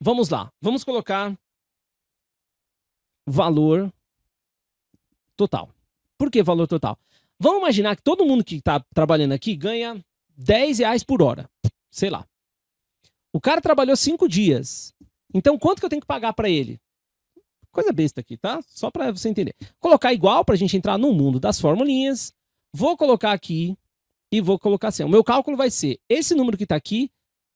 Vamos lá. Vamos colocar valor total. Por que valor total? Vamos imaginar que todo mundo que está trabalhando aqui ganha 10 reais por hora. Sei lá. O cara trabalhou 5 dias. Então, quanto que eu tenho que pagar para ele? Coisa besta aqui, tá? Só para você entender. Colocar igual para a gente entrar no mundo das formulinhas. Vou colocar aqui e vou colocar assim. O meu cálculo vai ser esse número que está aqui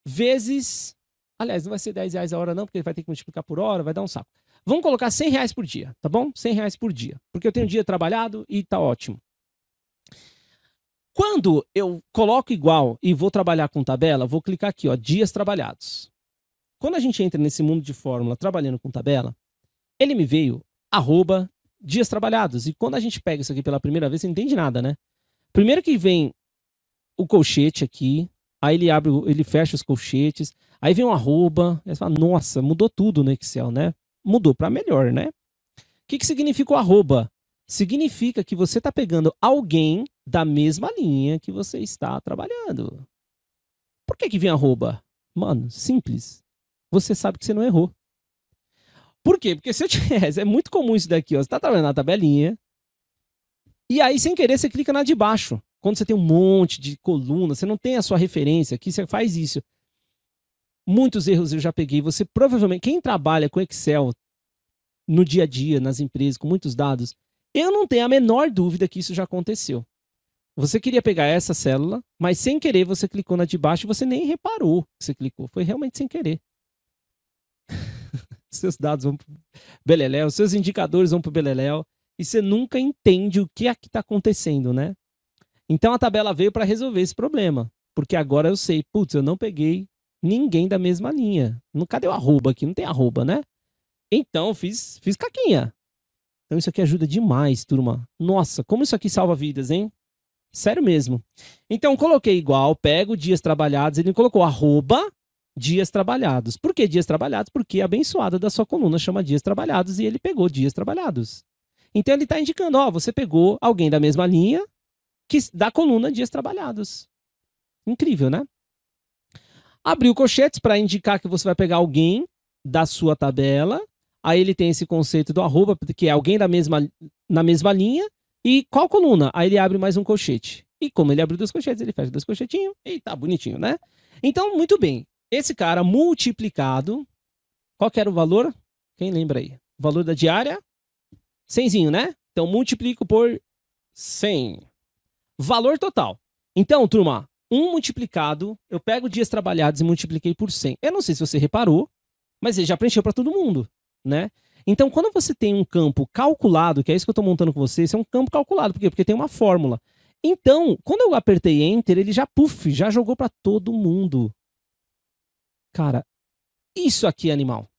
vezes Aliás, não vai ser 10 reais a hora, não, porque vai ter que multiplicar por hora, vai dar um saco. Vamos colocar 100 reais por dia, tá bom? 100 reais por dia. Porque eu tenho um dia trabalhado e tá ótimo. Quando eu coloco igual e vou trabalhar com tabela, vou clicar aqui, ó, dias trabalhados. Quando a gente entra nesse mundo de fórmula trabalhando com tabela, ele me veio arroba dias trabalhados. E quando a gente pega isso aqui pela primeira vez, você não entende nada, né? Primeiro que vem o colchete aqui, aí ele abre, ele fecha os colchetes, aí vem um arroba, aí fala, nossa, mudou tudo no Excel, né? Mudou para melhor, né? O que, que significa o arroba? Significa que você está pegando alguém da mesma linha que você está trabalhando. Por que, que vem arroba? Mano, simples. Você sabe que você não errou. Por quê? Porque se eu tivesse, é muito comum isso daqui, ó. Você tá trabalhando na tabelinha. E aí, sem querer, você clica na de baixo. Quando você tem um monte de coluna, você não tem a sua referência aqui, você faz isso. Muitos erros eu já peguei. Você provavelmente, quem trabalha com Excel no dia a dia, nas empresas, com muitos dados, eu não tenho a menor dúvida que isso já aconteceu. Você queria pegar essa célula, mas sem querer você clicou na de baixo e você nem reparou que você clicou. Foi realmente sem querer. seus dados vão para Beleléu, seus indicadores vão para Beleléu. E você nunca entende o que é que está acontecendo, né? Então a tabela veio para resolver esse problema, porque agora eu sei, putz, eu não peguei ninguém da mesma linha. Cadê o arroba aqui? Não tem arroba, né? Então fiz, fiz caquinha. Então isso aqui ajuda demais, turma. Nossa, como isso aqui salva vidas, hein? Sério mesmo. Então coloquei igual, pego dias trabalhados, ele colocou arroba dias trabalhados. Por que dias trabalhados? Porque a abençoada da sua coluna chama dias trabalhados e ele pegou dias trabalhados. Então ele está indicando, ó, você pegou alguém da mesma linha que da coluna Dias Trabalhados. Incrível, né? Abriu colchetes para indicar que você vai pegar alguém da sua tabela. Aí ele tem esse conceito do arroba, que é alguém da mesma, na mesma linha. E qual coluna? Aí ele abre mais um colchete. E como ele abriu dois colchetes, ele fecha dois colchetinhos e tá bonitinho, né? Então, muito bem. Esse cara multiplicado. Qual que era o valor? Quem lembra aí? O valor da diária? 100, né? Então, multiplico por 100. Valor total. Então, turma, 1 multiplicado, eu pego dias trabalhados e multipliquei por 100. Eu não sei se você reparou, mas ele já preencheu para todo mundo, né? Então, quando você tem um campo calculado, que é isso que eu estou montando com vocês, é um campo calculado. Por quê? Porque tem uma fórmula. Então, quando eu apertei Enter, ele já, puf, já jogou para todo mundo. Cara, isso aqui é animal.